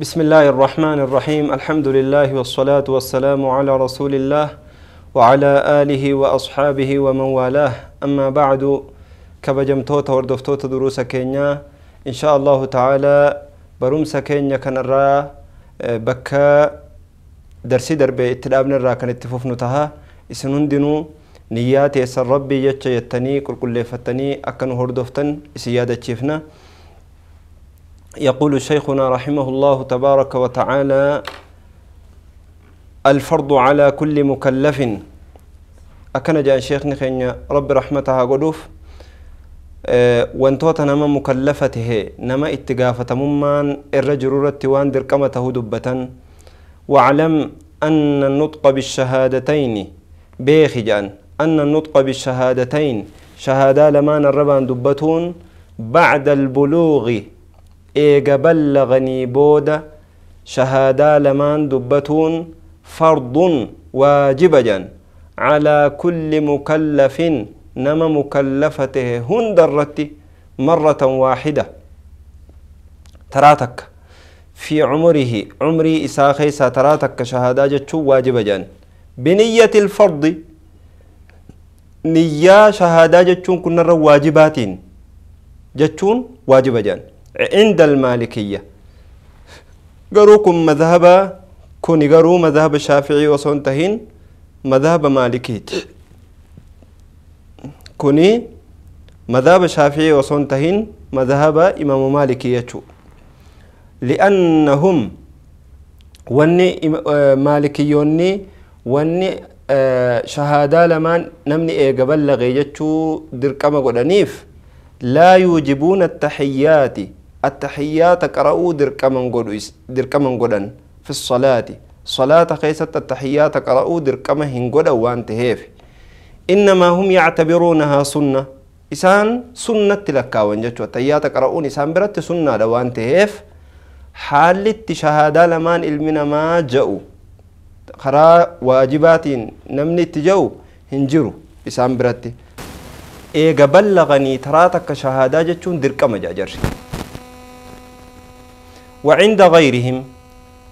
بسم الله الرحمن الرحيم الحمد لله والصلاة والسلام على رسول الله وعلى آله وأصحابه ومن والاه أما بعد كبجم توتا وردوف توتا دروسا كينيا إن شاء الله تعالى برومسا كينيا كان را بكا درسي دربي اتلابن را كان اتفوفنو تها إسنون دينو نياتي يسر ربي يتشا يتني كل كل فتني أكن هردوفتن سيادة شيفنا يقول شيخنا رحمه الله تبارك وتعالى الفرض على كل مكلف أكن جاء شيخ نخين رب رحمتها قدوف وانتوتنا نما مكلفته نما اتقافة ممان الرجل رتوان درقمته دبة وعلم أن النطق بالشهادتين بيخجا أن النطق بالشهادتين شهادة لمان الربان دبتون بعد البلوغ إيقا بلغني بودا شهادة لمان دبتون فرض واجبجا على كل مكلف نما مكلفته هن درتي مرة واحدة تراتك في عمره عمري إساخي ستراتك شهادة جتشو واجب جان بنية الفرض نية شهادة جتشون كنا واجبات جتشون واجب جان عند المالكية قروكم مذهب كوني قرو مذهب الشافعي وصنتهين مذهب مالكيت كوني مذهب شافعي وصنتهن مذهب إمام مالك يتشو لأنهم واني آه، مالكيوني واني آه، شهادة لما نمني إيه قبل لغي يتشو نيف لا يوجبون التحيات التحيات قرأوا در كمان قدن في الصلاة صلاة خيسة التحيات قرأوا در كمان قدن وانتهيفي إنما هم يعتبرونها سنة إسان سنة تلك تلكاون جتشو تيات تقرؤون إسان برت سنة دوان تهيف حالة شهادة لمان علمنا ما جاءوا خرا واجبات نمني تجاو هنجرو إسان برت إيه بلغني تراتك شهادة جتشون درك مجاجر وعند غيرهم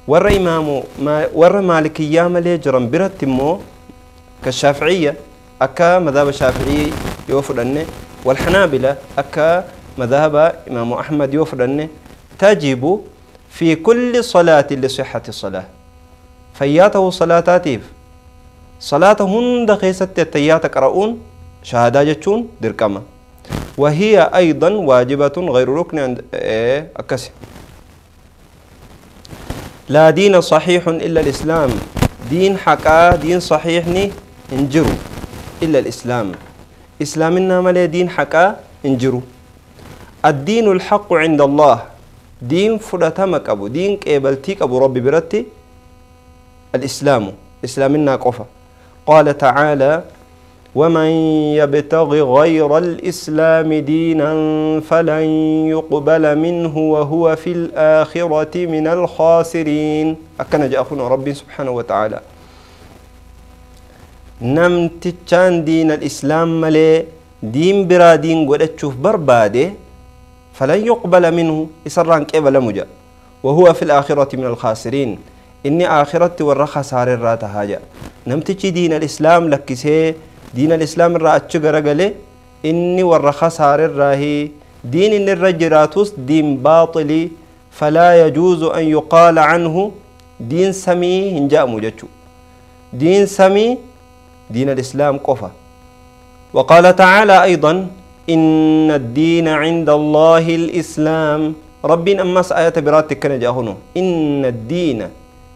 ورا إمامو ما ورا مالكية مالي جرم برت مو كالشافعية أكا مذهب الشافعي يوفرن والحنابلة أكا مذهب إمام أحمد يوفرن تجب في كل صلاة لصحة الصلاة فياته صلاتاتيف صلاة هند خيست تيات قرؤون شهادة جتون دركمة وهي أيضا واجبة غير ركن عند أكسي لا دين صحيح إلا الإسلام دين حقا دين صحيح نجرو إلا الإسلام إسلامنا ملي دين حقا انجرو الدين الحق عند الله دين فرتمك أبو دين كيبلتيك أبو ربي برتي الإسلام إسلامنا قفا قال تعالى ومن يبتغ غير الإسلام دينا فلن يقبل منه وهو في الآخرة من الخاسرين أكن جاء أخونا ربي سبحانه وتعالى namtichaan diina islaam malee diin biraa diin godhachuuf barbaade falan yuqbala minhu isarraan qeebalamu jedha وهو في الآخرة من الخاسرين إني آخرتي ورا خسار الراتها جاء نمتشي دين الإسلام لكسي دين الإسلام الرا أتشقرقلي إني ورا خسار الراهي دين إن الرجراتوس دين باطلي فلا يجوز أن يقال عنه دين سمي إن مجتشو دين سمي دين الإسلام قفا وقال تعالى أيضا إن الدين عند الله الإسلام ربين أمس آية براتك كان جاهنو إن الدين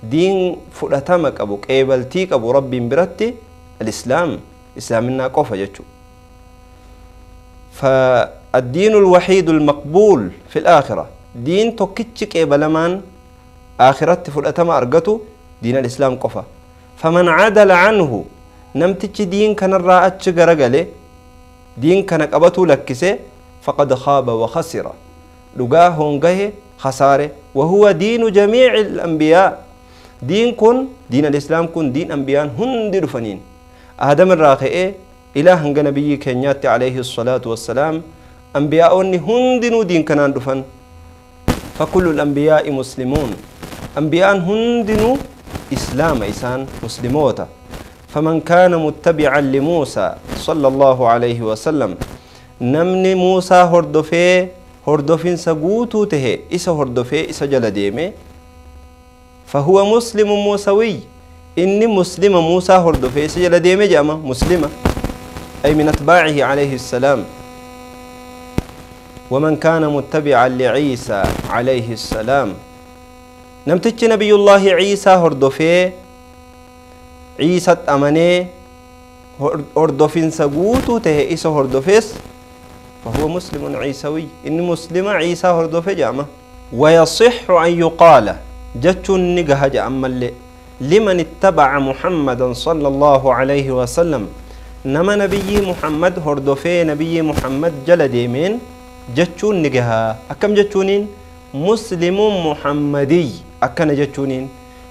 دين فلتامك أبو قبلتيك أبو رب براتي الإسلام إسلامنا قفا جتشو فالدين الوحيد المقبول في الآخرة دين توكيتشك إبلمان آخرت فرتما أرقته دين الإسلام قفا فمن عدل عنه نمتش دين كان الرأت شجرجله دين كان قبته لكسه فقد خاب وخسر لقاهن جه خسارة وهو دين جميع الأنبياء دين كن دين الإسلام كن دين أنبياء هندر فنين آدم الراقي إله نبي كنيات عليه الصلاة والسلام أنبياء هندن دين كنان دفن فكل الأنبياء مسلمون أنبياء هندن إسلام إسان مسلموتا فمن كان متبعا لموسى صلى الله عليه وسلم نمني موسى هردوفي هردوفين سقوتو ته إسا هردوفي إسا جل فهو مسلم موسوي إني مسلم موسى هردوفي إسا جل جاما مسلمة أي من أتباعه عليه السلام ومن كان متبعا لعيسى عليه السلام نمتج نبي الله عيسى هردوفي عيسى amanee هردوفين guutuu tahe إيسا هردوفيس فهو مسلم عيسوي إن مسلم عيسى هردوفي جامع ويصح أن يقال جتش نجه جامع لمن اتبع محمدا صلى الله عليه وسلم نما نبي محمد هردوفي نبي محمد جلدي من جتش نجها أكم جتشونين مسلم محمدي أكن جتشونين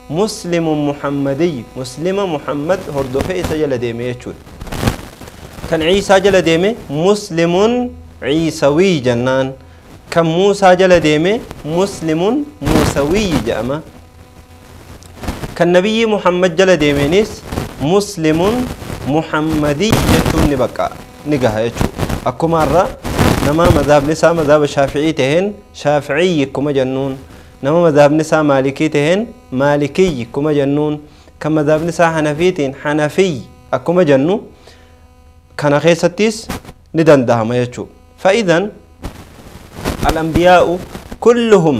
مسلم محمدي مسلم محمد هردوفي سجل ديمي يشود كان عيسى جل ديمي مسلم عيسوي جنان كان موسى جل ديمي مسلم موسوي جأما كان نبي محمد جل ديمي نيس مسلم محمدي يجود نبقى نقه يشود أكو مرة نما مذاب نسا مذاب شافعي تهن شافعي كما جنون نما مذهب سا مالكي تهن مالكي كما جنون كما مذهب سا حنفي تهن حنفي أكما جنو كان خيستيس ما يجو فإذا الأنبياء كلهم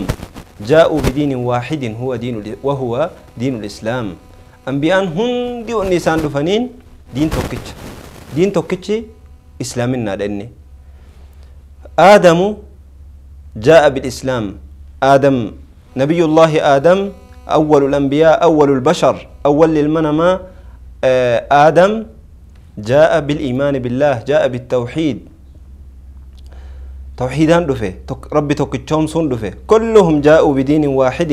جاءوا بدين واحد هو دين وهو دين الإسلام أنبياء هندي ونسان دفنين دين توكيتش دين توكيتش إسلامنا لأني آدم جاء بالإسلام آدم نبي الله آدم أول الأنبياء أول البشر أول للمنما آه، آدم جاء بالإيمان بالله جاء بالتوحيد توحيدان دفه ربي توكتشوم سون دفه كلهم جاءوا بدين واحد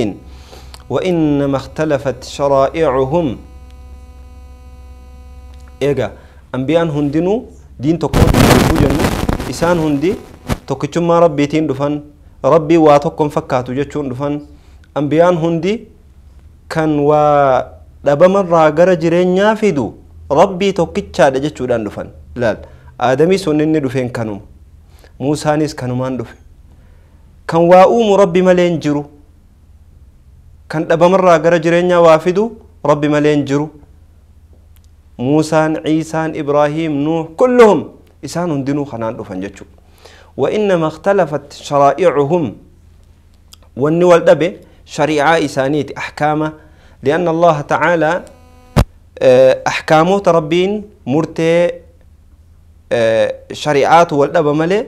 وإنما اختلفت شرائعهم إيجا أنبياء هندنو دين توكتشوم إسان هندي توكتشوم ما ربي تين دفن ربي واتوكم فكاتو جتشون دفن ambiyaan hundi kan waa dhabamarraa gara jireenyaa fidu rabbii tokkichaadha jechuudhaan dhufan ilaal aadamii sun inni dhufeen kanuma muusaanis kanumaan dhufe kan waa uumu rabbi malee hin jiru kan dhabamarraa gara jireenyaa waa fidu rabbi malee hin jiru muusaan ciisaan ibraahiim nuux kulluhum isaan hundinuu kanaan dhufan jechuudha وإنما اختلفت شرائعهم والنوال دبي شريعة إسانيت أحكامه لأن الله تعالى آه، أحكامه تربين مرتي آه، شريعات والأبا ملي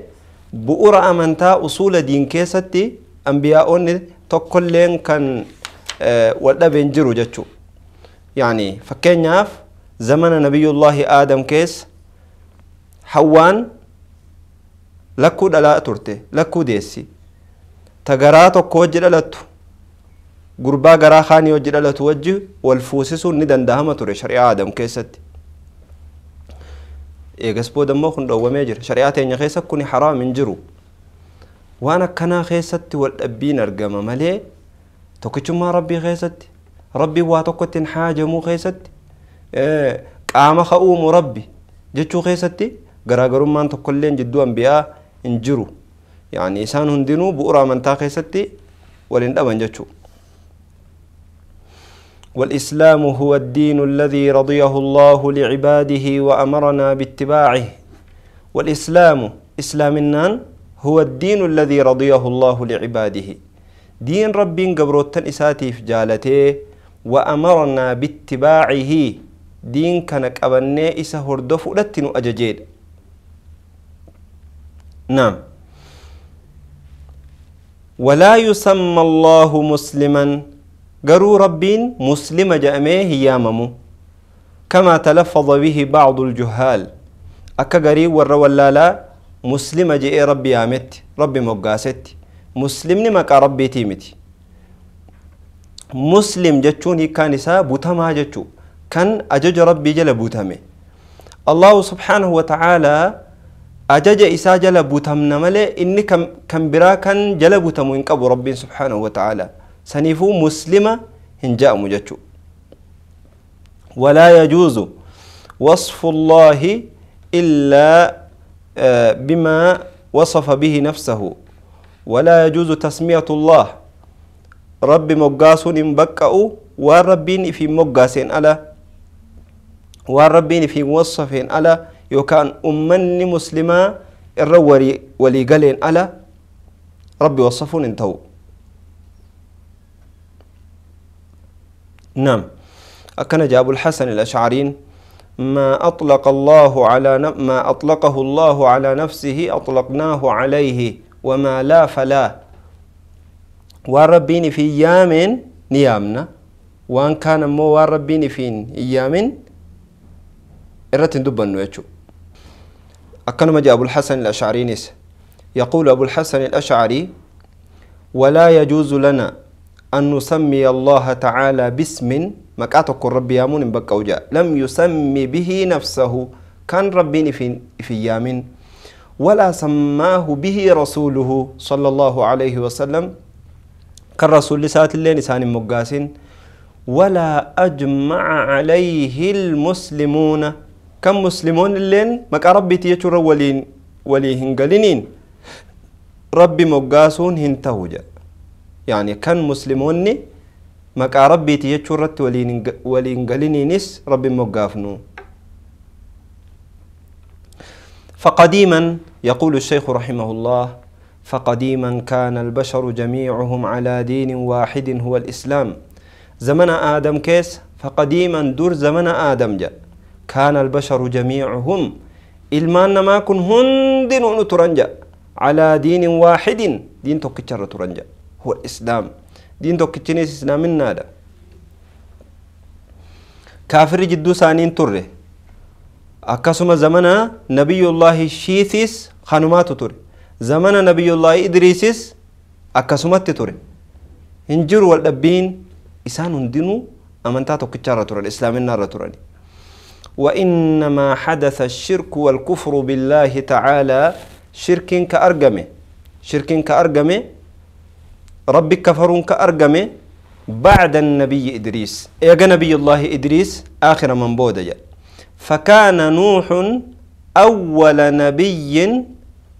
بؤر أمنتا أصول دين كيستي أنبياء تقلين كان آه، والأبا ينجروا جتشو يعني فكين ياف زمن نبي الله آدم كيس حوان لكو دلاء ترتي لكو ديسي تقراتو كوجي لتو gurbaa garaa kaanii hojii dhalatu wajji wal fuusisuun ni dandahama ture shari'aa adam keessatti eegas booda immoo kun dhoowwamee jira shari'aa teenya keessa kun haraam hin jiru waan akkanaa keessatti wal dhabbiin argama malee tokkichummaa rabbii keessatti rabbii waa tokko ittiin haajamuu keessatti qaama ka uumu rabbi jechuu keessatti garaagarummaan tokkollee jidduu ambiyaa hin jiru yaani isaan hundinuu bu'uura amantaa keessatti waliin dhaban jechuudha والإسلام هو الدين الذي رضيه الله لعباده وأمرنا باتباعه والإسلام إسلام النان هو الدين الذي رضيه الله لعباده دين ربي قبروتن في جالته وأمرنا باتباعه دين كانك أبني إسا هردف لتن أججيد نعم ولا يسمى الله مسلماً قروا ربين مسلم جأميه هياممو كما تلفظ به بعض الجهال أكا قري ورا ولا لا مسلم جئي ربي يامت ربي مقاست مسلم مكا ربي تيمتي مسلم جتشون كان إساء بوتما جتشو كان أجج ربي جل بوتمه الله سبحانه وتعالى أجج إساء جل بوتمنا ملي إني كم, كم برا كان جل بوتمو إنكب ربي سبحانه وتعالى سنيفو مسلمة هنجاء مجتشو ولا يجوز وصف الله إلا آه، بما وصف به نفسه ولا يجوز تسمية الله رب مقاس بكأو والربين في مقاس على والربين في موصفين على يوكان أمني مسلمة الروري ولي قالين على ربي وصفون انتو نعم أكن أبو الحسن الأشعري ما أطلق الله على ما أطلقه الله على نفسه أطلقناه عليه وما لا فلا وربين في أيام نيامنا وأن كان مو وربين في أيام إرة دبن أكن جاء أبو الحسن الأشعري يقول أبو الحسن الأشعري ولا يجوز لنا أن نسمي الله تعالى باسم ما كاتك ربي يامون بك وجاء لم يسمي به نفسه كان ربي في, في يامين ولا سماه به رسوله صلى الله عليه وسلم كان رسول لسات اللي نسان مقاسين ولا أجمع عليه المسلمون كم مسلمون اللين ما ربي تيجوا ولين وليهن قلنين ربي مقاسون توجا يعني كان مسلموني ما ربي تيجو رت ولين نس ربي مقافنو فقديما يقول الشيخ رحمه الله فقديما كان البشر جميعهم على دين واحد هو الإسلام زمن آدم كيس فقديما دور زمن آدم جاء كان البشر جميعهم إلما ما كن هندن ونترنجا على دين واحد دين تكتشر ترنجا هو الإسلام دين دوك توكتشينيس إسلام نادا كافر جدو سانين تره أكاسما زمنا نبي الله شيثيس خانوماتو تره زمنا نبي الله إدريسيس أكاسمات تره هنجر والدبين إسان دينو أمنتا توكتشارة تره الإسلام النادى تره وإنما حدث الشرك والكفر بالله تعالى شرك كأرقمه شرك كأرقمه ربي كفرون كأرقمين بعد النبي إدريس يا نبي الله إدريس آخر من بودج فكان نوح أول نبي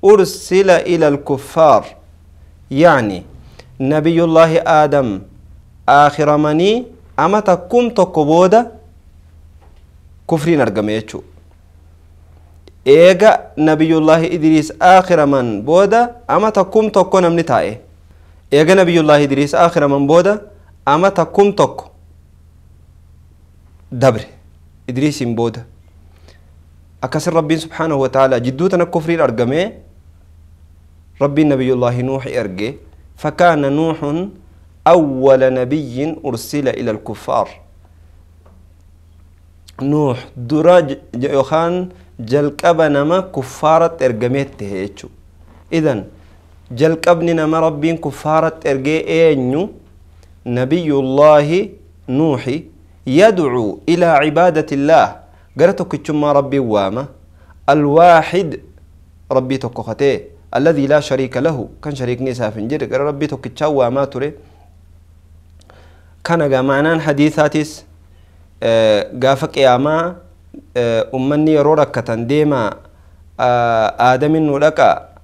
أرسل إلى الكفار يعني نبي الله آدم آخر مني أما تكون تقبودا كفرين أرقميتشو إيجا نبي الله إدريس آخر من بودة أما تكون تكون من تائه ايغا نبي الله ادريس اخر من بودا اما تكوم توك دبر ادريس من بودا اكسر ربي سبحانه وتعالى جدوتنا كفري ارغمي ربي نبي الله نوح ارغي فكان نوح اول نبي ارسل الى الكفار نوح دراج يوخان جلقبنما كفارة ارغميت تهيچو اذن جل قبني نما ربين كفارت ارجي اينيو نبي الله نوح يدعو الى عباده الله قرتك تشما ربي واما الواحد ربي توكوخاتي الذي لا شريك له كان شريك نيسا فنجر قر ربي توكيتشا واما تري كان معنا حديثاتيس قافك آه ياما آه امني رورك كتن ديما آه ادم نولكا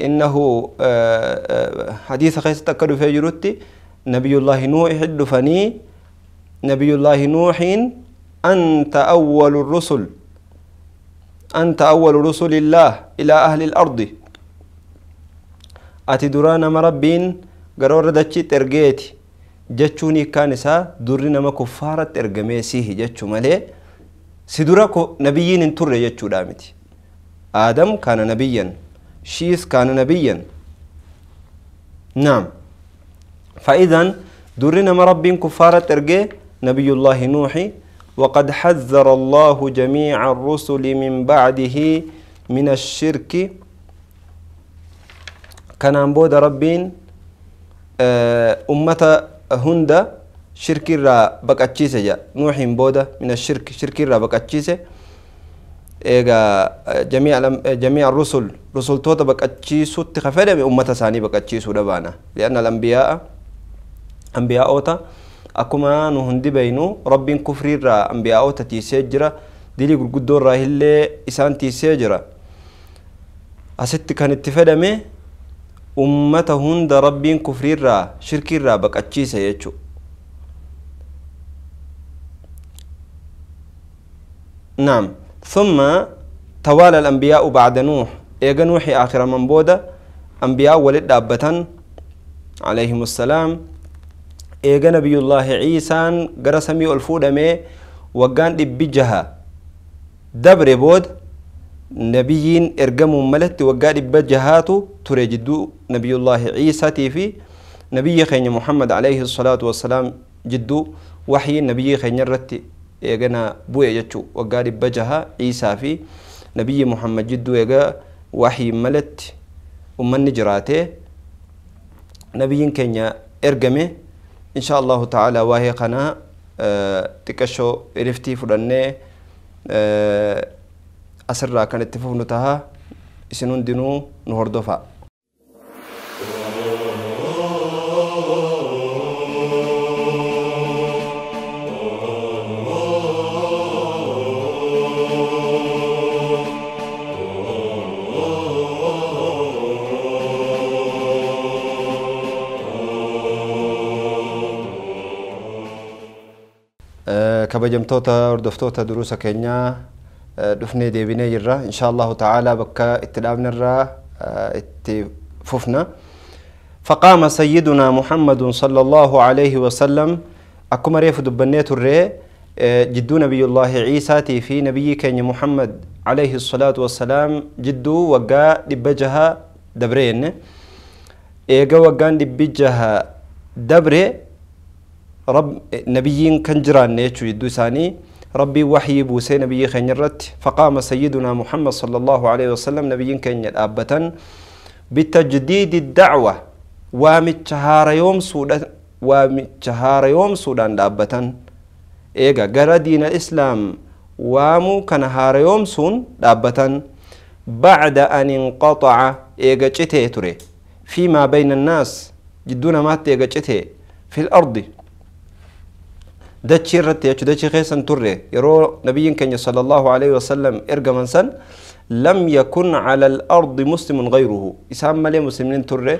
إنه حديث خيس تكر في جرتي نبي الله نوح دفني نبي الله نوح أنت أول الرسل أنت أول رسل الله إلى أهل الأرض أتي درانا مربين قرور دتشي ترقيتي jechuuni kan isaa durri nama kuffaaratti ergamee siihi jechuu malee si dura nabiyyiin hin turre jechuudha miti aadam kana nabiyyan شيس كان نبيا نعم فإذا درنا مربين كفارة ترجى نبي الله نوحي وقد حذر الله جميع الرسل من بعده من الشرك كان بود ربين آه، أمة هند شرك را بقتشيسة نوح بودا من الشرك شرك را بقتشيسة eegaa jami'a rusul rusultoota baqachiisuutti ka fedhame ummata isaanii baqachiisuu dhabaana li'anna lambiyaa'a ambiyaa'oota akkuma nu hundi beeynu rabbiin kufriirraa ambiyaa'oota tiisee jira dilii gurguddoorraa illee isaan tiisee jira asitti kan itti fedhame ummata hunda rabbiin kufriirraa shirkiirraa baqachiisa jechuudha naam ثم توالى الأنبياء بعد نوح إيجا نوحي آخر من بودة أنبياء ولد أبتن عليهم السلام إيجا نبي الله عيسى قرسمي الفود مي وقان بجها دبر بود نبيين إرقموا ملت وقان بجهاتو تريجدو نبي الله عيسى في نبي خين محمد عليه الصلاة والسلام جدو وحي نبي خين الرتي ايغنا بويا جاچو وغاري بجها عيسى في نبي محمد جدو ايغا وحي ملت ومن جراته نبي كينيا ارغمي ان شاء الله تعالى واهي قنا اه تكشو ارفتي فرنة اه اسر را كانت تفهنو تها اسنون دينو نهردو kabajamtoota hordoftoota duruusa keenyaa eh, dhufnee deebinee jirra إن شاء الله تعالى بكا dhaabnerraa را fufna فقام سيدنا محمد صلى الله عليه وسلم أكما ريف دبنيت الري جدو نبي الله عيسى في نبي كان محمد عليه الصلاة والسلام جدو وقا دبجها دبرين إيقا وقا دبجها دبري رب نبيين كان جران نيتشو يدو ساني ربي وحي بوسي نبي خين فقام سيدنا محمد صلى الله عليه وسلم نبيين كان أبة بتجديد الدعوة وامتشهار يوم سودان وامتشهار يوم سودان دابة إيغا غرا دين الإسلام وامو كان هار يوم سون دابة بعد أن انقطع إيغا تري فيما بين الناس جدونا مات إيغا في الأرض دچی رتی اچو دچی خیسن توره یرو نبی کن یه الله علیه و سلم ارجمان سن لم يكن على الأرض مسلم غيره إسام ملي مسلمين ترى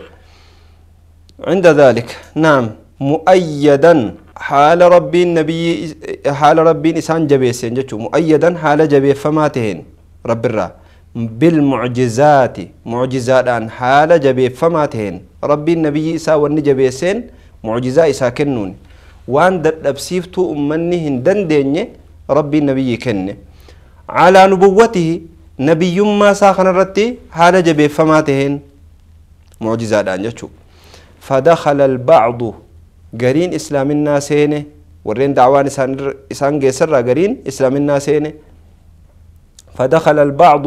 عند ذلك نعم مؤيدا حال ربي النبي حال ربي إسان جبيسين جتشو مؤيدا حال جبي فماتهن رب الرا بالمعجزات معجزات عن حال جبي فماتهن ربي النبي إسا والنجبيسين معجزات ساكنون waan dadhabsiiftuu ummanni hin dandeenye rabbiin nabiyyi kenne calaa nubuwwatihi nabiyyummaa isaa kanarratti haala jabeeffamaa taheen mucjizaadhaan jechuu fadakala albacdu gariin islaaminaa seene warreen dacwaan isaan geessarraa gariin islaaminaa seene فدخل البعض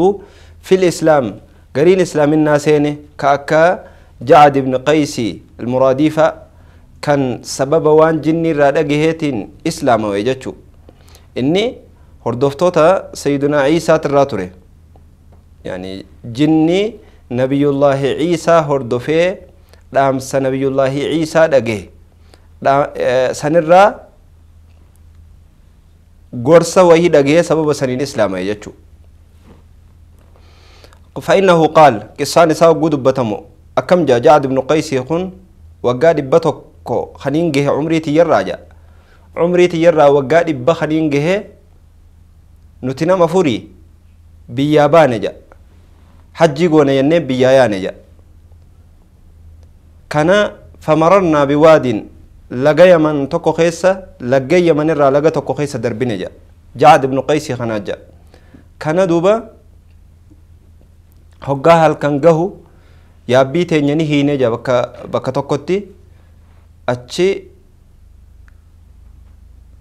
في الإسلام قرين إسلام الناسين كأكا جعد بن قيس المراديفة kan sababa waan jinni irraa dhagaheetiin islaamawee jechuu inni hordoftoota sayyidunaa ciisaat irraa ture yani jinni nabiyullaahi ciisaa hordofee dhaamsa nabiyullaahi ciisaa dhagahe sanirraa gorsa wayii dhagahe sababa saniin islaama'e jechuu فإنه قال قصان ساو قد بتمو أكم جاء جعد بن قيس يكون وقال بتك tokko haniin gahe umrii tiyyarraa jedha umrii tiyyarraa waggaa dhibba haniin gahe nuti nama furii biyyaa baane jedha hajjii goone jennee biyyaa kana famararnaa biwadin laga yaman tokko keessa laggee yaman irraa laga tokko keessa darbine jedha jacad ibnu qaysii kanaa kana duuba hoggaa halkan gahu yaabbii teenya ni hiine jedha bakka achi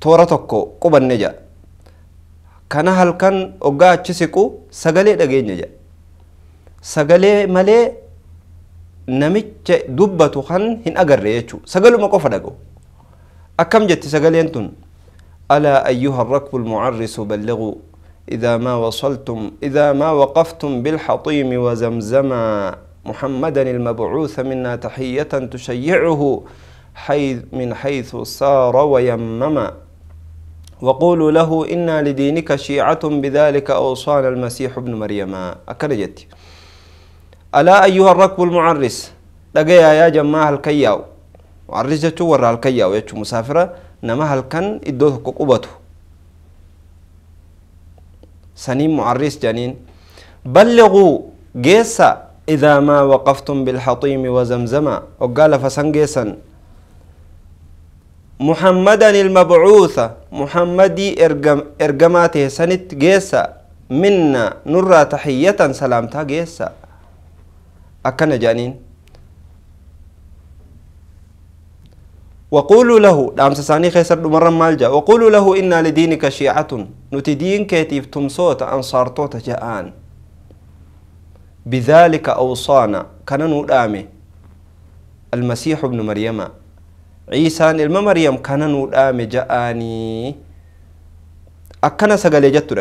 toora tokko qubanne jedha kana halkan hoggaa achi siqu sagalee dhageenya jedha sagalee malee namicha dubbatu kan hin agarre jechuu sagaluma qofa dhaga'u akkam jetti sagaleen tun ألا أيها الركب المعرس بلغوا إذا ما وصلتم إذا ما وقفتم بالحطيم وزمزما محمدا المبعوث منا تحية تشيعه حيث من حيث سار ويمم وقولوا له إنا لدينك شيعة بذلك أوصانا المسيح ابن مريم أكرجت ألا أيها الركب المعرس لقيا يا جماعة الكياو معرسة ورا الكياو يا مسافرة نما هل كان إدوه قبته سنين معرس جنين بلغوا جيسا إذا ما وقفتم بالحطيم وزمزما وقال فسنجيسا محمدا المبعوث محمدي إرجم إرجماته سنت جيسا منا نرى تحية سلامتها جيسا أكن جانين وقولوا له دام ساني خيسر مرة مالجا وقولوا له إنا لدينك شيعة نتدين دين كيتيف تمسوت أنصار توت جاءان بذلك أوصانا كان نؤامي المسيح ابن مريم ciisaan ilma mariyam kana nuu dhaame ja'anii akkana sagalee jettu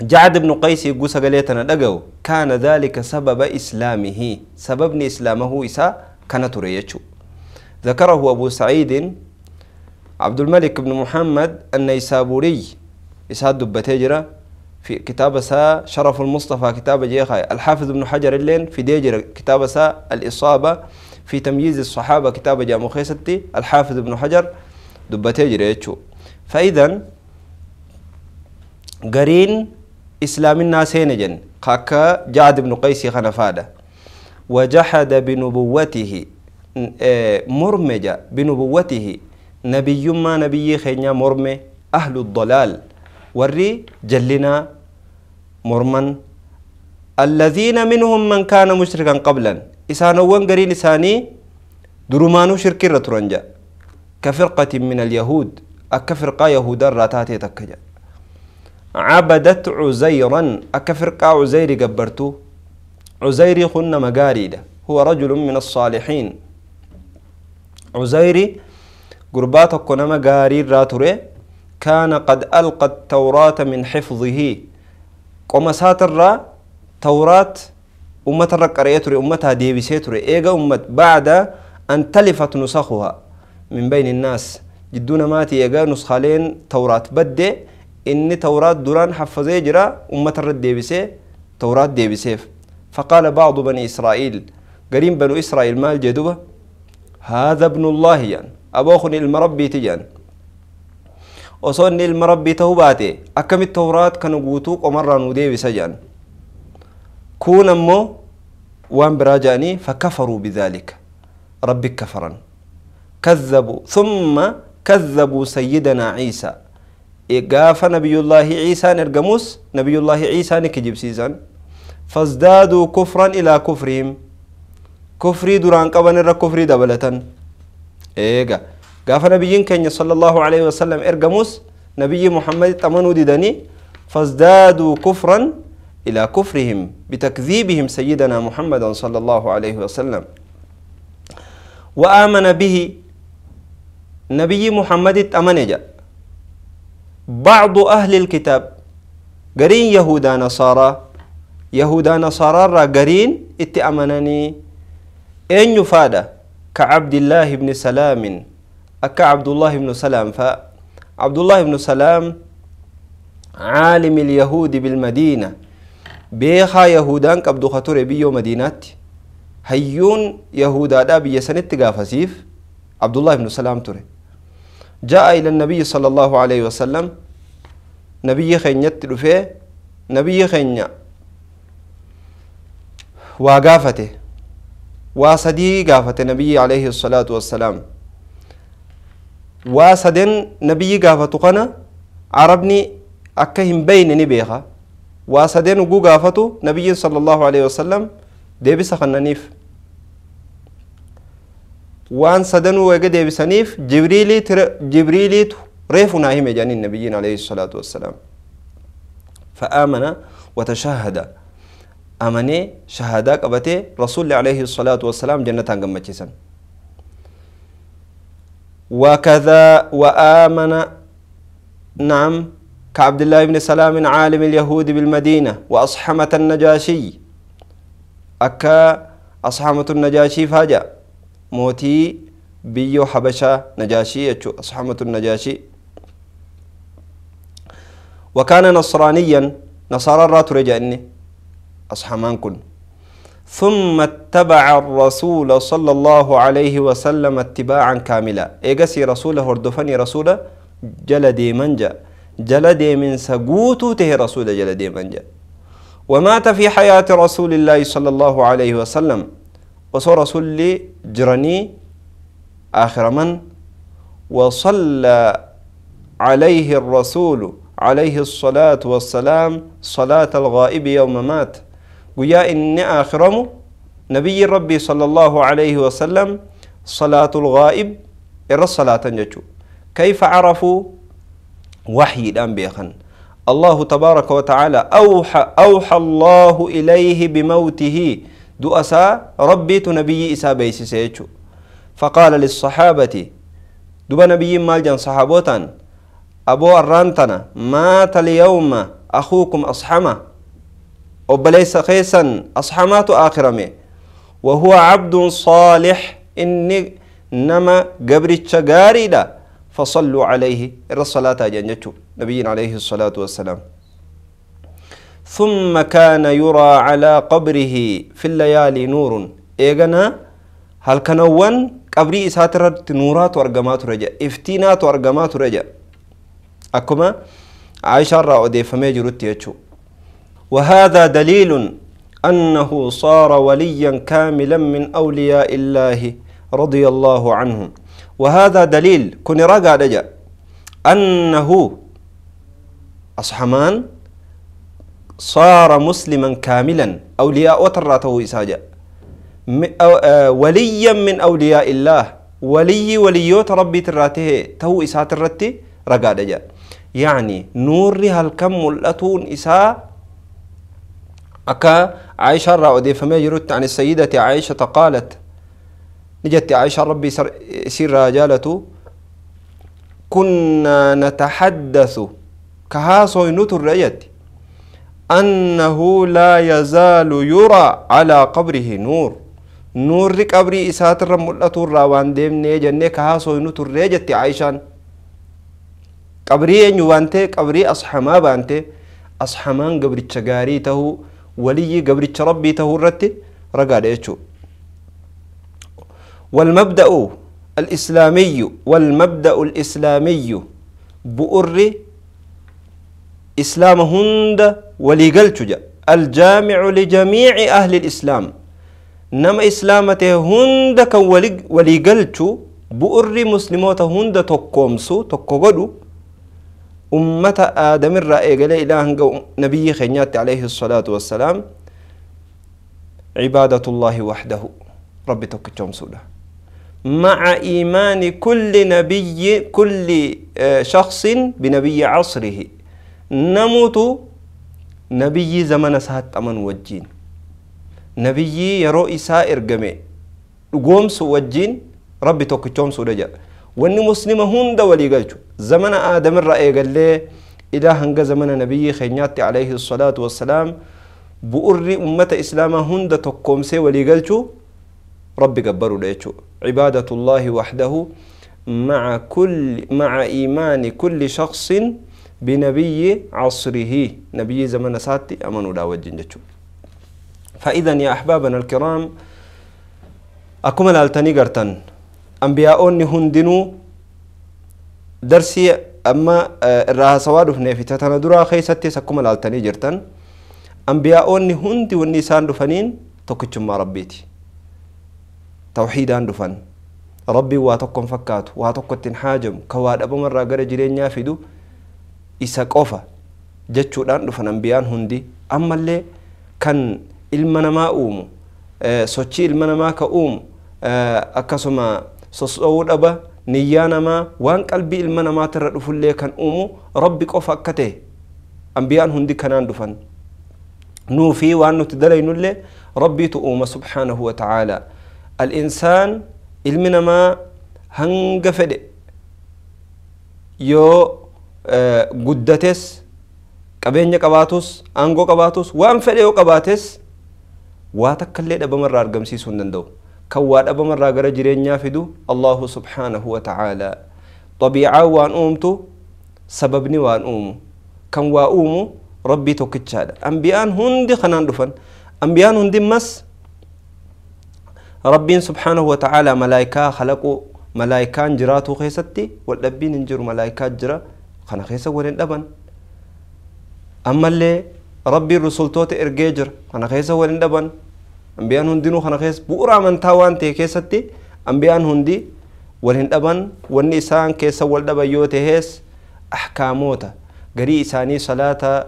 جعد بن قيس سغلي سقليتنا دغو كان ذلك سبب إسلامه سبب ني إسلامه عيسى كان تريچو ذكره أبو سعيد عبد الملك بن محمد النيسابوري إسا دبتجرة في كتاب سا شرف المصطفى كتاب جيخاي الحافظ ابن حجر اللين في ديجر كتاب سا الإصابة في تمييز الصحابة كتاب جامو خيستي الحافظ ابن حجر دبتي جريتشو فإذا قرين إسلام الناس هنجن كاكا جعد بن قيس خنفادة وجحد بنبوته إيه، مرمجة بنبوته نبي ما نبي خينيا مرمي أهل الضلال وري جلنا مرمن الذين منهم من كان مشركا قبلا إسانوان قرين إساني درمانو شركي رترنجا كفرقة من اليهود أكفرقة يهودا راتاتي تكجا عبدت عزيرا أكفرقة عزيري قبرتو عزيري خن مقاريدة هو رجل من الصالحين عزيري قربات قنما مقارير راتوري كان قد ألقى التوراة من حفظه قمسات الرا توراة أمة الرقرية تري أمتها ديبسي تري إيغا أمت بعد أن تلفت نسخها من بين الناس جدونا ماتي إيغا نسخالين تورات بدي إني تورات دوران حفظي جرا أمة الرد ديبسي توراة ديبسيف فقال بعض بني إسرائيل قريم بنو إسرائيل مال جدوبة هذا ابن الله يعني أبوخني المربي تيان وصوني المربي توباتي أكمل التوراة كانوا قوتوك ومرة نودي بسجان كون مو وان براجاني فكفروا بذلك ربي كفرا كذبوا ثم كذبوا سيدنا عيسى إقاف إيه، نبي الله عيسى نرقموس نبي الله عيسى نكجب سيزان فازدادوا كفرا إلى كفرهم كفري دران قبن كفري دبلة إيقا قاف نبي كان صلى الله عليه وسلم إرقموس نبي محمد تمنو ديداني فازدادوا كفرا إلى كفرهم بتكذيبهم سيدنا محمدا صلى الله عليه وسلم وآمن به نبي محمد أمنجا بعض أهل الكتاب قرين يهودا نصارى يهودا نصارى را قرين اتأمنني إن يفاد كعبد الله بن سلام أكا عبد الله بن سلام فعبد الله بن سلام عالم اليهود بالمدينة بيخا يهودان قبضو خطور بيو مدينات هيون يهودا دا بيسانت تغافسيف عبد الله بن سلام توري جاء إلى النبي صلى الله عليه وسلم نبي خينيا تلوفي نبي خينيا وغافته واسدي غافته نبي عليه الصلاة والسلام واسدن نبي غافته قنا عربني أكهم بين نبيخا واسدين وجو قافتو نبي صلى الله عليه وسلم ديبس خنانيف وان سدنو وجا ديبسانيف جبريلي تر جبريلي ريف ناهم جاني النبي عليه الصلاة والسلام فآمن وتشهد أمني شهادة قبته رسول عليه الصلاة والسلام جنة قمتشسا وكذا وآمن نعم كعبد الله بن سلام عالم اليهود بالمدينة وأصحمة النجاشي أكا أصحمة النجاشي فاجأ موتي بيو حبشة نجاشي أصحمة النجاشي وكان نصرانيا نصارى الرات رجعني أصحمان كن ثم اتبع الرسول صلى الله عليه وسلم اتباعا كاملا إيقسي رسوله اردفني رسوله جلدي منجأ جلدي من سقوط ته رسول جلدي من جل ومات في حياة رسول الله صلى الله عليه وسلم وصو رسول لي جرني آخر من وصلى عليه الرسول عليه الصلاة والسلام صلاة الغائب يوم مات ويا إني آخرم نبي ربي صلى الله عليه وسلم صلاة الغائب إر الصلاة كيف عرفوا وحي دان بيخن الله تبارك وتعالى أوحى, أوحى الله إليه بموته دؤسا ربي تنبي إسا بيسي سيجو فقال للصحابة دوبا نبي مالجان صحابوتا أبو الرانتنا مات اليوم أخوكم أصحمة وبليس خيسا أصحمات آخر مي وهو عبد صالح إني نما قبر قاري فصلوا عليه إرى الصلاة جنجتو نبينا عليه الصلاة والسلام ثم كان يرى على قبره في الليالي نور إيغنا هل كنوان قبري إساترت نورات وارقمات رجع افتينات وارقمات رجع أكما عائشة رأودي فميجرت يجو وهذا دليل أنه صار وليا كاملا من أولياء الله رضي الله عنهم وهذا دليل كوني قاعد دجا أنه أصحمان صار مسلما كاملا أولياء وتراته إساجا آه، وليا من أولياء الله ولي وليوت ربي تراته تو إسات الرتي رقا دجا يعني نورها هالكم ملأتون إساء أكا عائشة دي فما جرت عن السيدة عائشة قالت نجت عائشة ربي سر, سر جالة كنا نتحدث كهاسو نتر رجت أنه لا يزال يرى على قبره نور نور قبري إسات الرملة الراوان ديمني جنة كهاسو نتر رجت عائشان qabrii eenyu baante qabrii asxamaa baante asxamaan gabricha gaarii tahuu waliyyii gabricha rabbii tahuu irratti ragaadha jechuudha والمبدأ الإسلامي والمبدأ الإسلامي بؤر إسلام هند وليقلتج الجامع لجميع أهل الإسلام نما إسلامته هند كان وليقلتو بؤر مسلموت هند تقومسو تقوغدو أمة آدم الرأي قال إله نبي خينيات عليه الصلاة والسلام عبادة الله وحده ربي توكي سوده مع إيمان كل نبي كل آه، شخص بنبي عصره نموت نبي زمن سات أمن وجين نبي يرو إساء إرقمي قومس وجين ربي توكي تومس ودجا واني مسلمة هند ولي زمن آدم الرأي قال لي إلى هنق زمن نبي خينيات عليه الصلاة والسلام بؤر أمة إسلام هند توكومسي ولي قلت ربي قبروا ليتو عبادة الله وحده مع كل مع إيمان كل شخص بنبي عصره نبي زمن ساتي أمن لا وجن فإذا يا أحبابنا الكرام أكمل التني قرتن أنبياء هندنو درسي أما الراها آه، سواد في فتتنا درا خيستي سكمل التني جرتن أنبياء هندي والنسان دفنين توكتشم ربيتي tawxiidaan dhufan rabbiin waa tokko hin fakkaatu waa tokko ittiin haajamu ka waa dhabamarraa gara jireenyaa fidu isa qofa jechuudhaan dhufan ambiyaan hundi ammallee kan ilma namaa uumu sochii ilma namaa ka uumu akkasuma sosso'uu dhaba niyyaa namaa waan qalbii ilma namaatirra dhufullee kan uumu rabbi qofa akka ta'e ambiyaan hundi kanaan dhufan nuufi waan nuti dalaynullee rabbiitu uuma subhaanahu wa ta'aalaa al-insaan ilmi namaa hanga fedhe yoo guddates qabeenya qabaatus aangoo qabaatus waan fedhe yoo qabaates waa takkallee dhabamarraa argamsiisuu hin danda'u kan waa dhabamarraa gara jireenyaa fidu allahu subhaanahu wa ta'aalaa xabiicaa waan uumtu sababni waan uumu kan waa uumu rabbii tokkichaadha ambiyaan hundi kanaan dhufan ambiyaan hundimmas mas ربين سبحانه وتعالى ملايكا خلقو ملايكا جراتو خيستي والأبين انجر ملايكا جرا خنا خيسا ولين لبن أما اللي ربي الرسول توت إرجيجر خنا خيسا ولين لبن أنبيان هندينو خنا خيس بورا من تاوان تي خيستي أنبيان هندي ولين لبن والنسان كيسا ولدبا يوتي هيس أحكاموتا قري إساني صلاة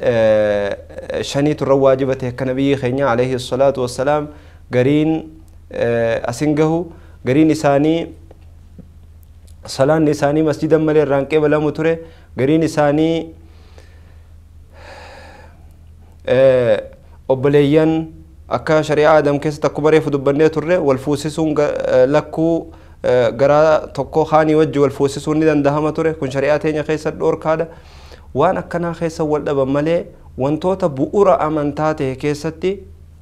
آه، شنيت الرواجبة كنبي خينيا عليه الصلاة والسلام قرين asin gahu gariin isaanii salaanni isaanii masjida malee irraan qeebalamu ture gariin isaanii obboleeyyan akka shari'aa aadam keessa takku bareefu dubbannee turre wal fuusisuun lakkuu garaa tokko haanii wajji wal fuusisuun ni dandahama ture kun shari'aa teenya keessa dhoorkaadha waan akkanaa keessa wal dhaban malee wantoota bu'ura amantaa ta'e keessatti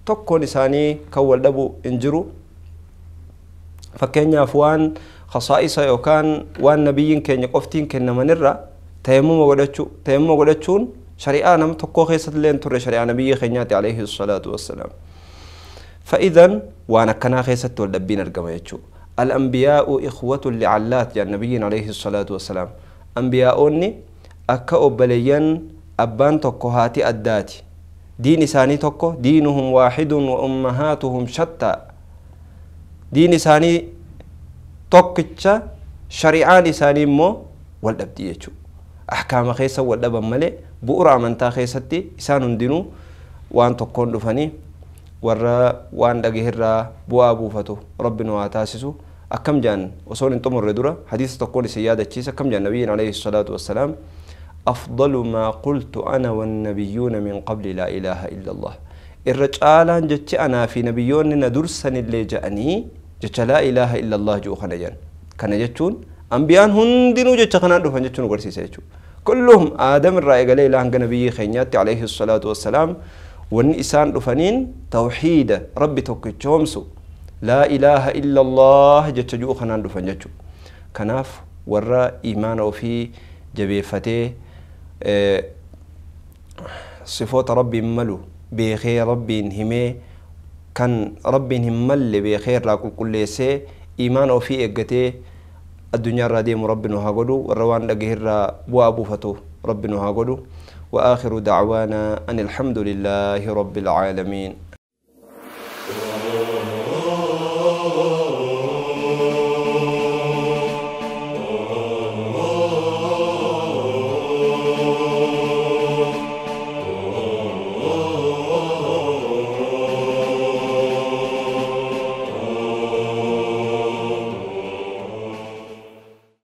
tokkoon isaanii kan wal dhabu hin jiru fakkeenyaaf waan khasaa'isa yookaan waan nabiyyiin keenya qoftiin kennamanirra tayammuma godhachuu tayammuma godhachuun shari'aa nama tokkoo keessatti illee hin turre shari'aa nabiyyi keenyaati alayhi salaatu wassalaam fa'idan waan akkanaa keessatti wal dhabbiin argama jechuudha الأنبياء إخوة لعلات يا النبي عليه الصلاة والسلام أنبياء أكا أبليان أبان تقهاتي أداتي دين ساني توكو دينهم واحد وأمهاتهم شتى دين ساني توكتشا شريعان ساني مو والأبدية أحكام خيسا والدب ملي بؤرا من تا خيستي إسان دينو وان توكون دفني ورا وان دقهرا بوا بوفتو ربنا واتاسسو أكم جان وصول انتم الردورة حديث تقول سيادة كم جان نبينا عليه الصلاة والسلام أفضل ما قلت أنا والنبيون من قبل لا إله إلا الله الرجال أن أنا في نبيون ندرسن اللي جاءني جت لا إله إلا الله جو خنجن كان جتون أنبيان هندنو جت خنا دفن جتون قرسي سيجو كلهم آدم الرأي قال إله عن نبي خينيات عليه الصلاة والسلام وإن إسان توحيد ربي توكيتشومسو لا إله إلا الله جت جو خنا دفن كناف ورا إيمان وفي جبيفته آه، صفات ربي ملو بخير ربي انهمي كان ربي انهمل بخير راكو كل سي إيمان وفي إجتي الدنيا راديم ربنا هاغدو والروان لقهر فتو ربنا هاغدو وآخر دعوانا أن الحمد لله رب العالمين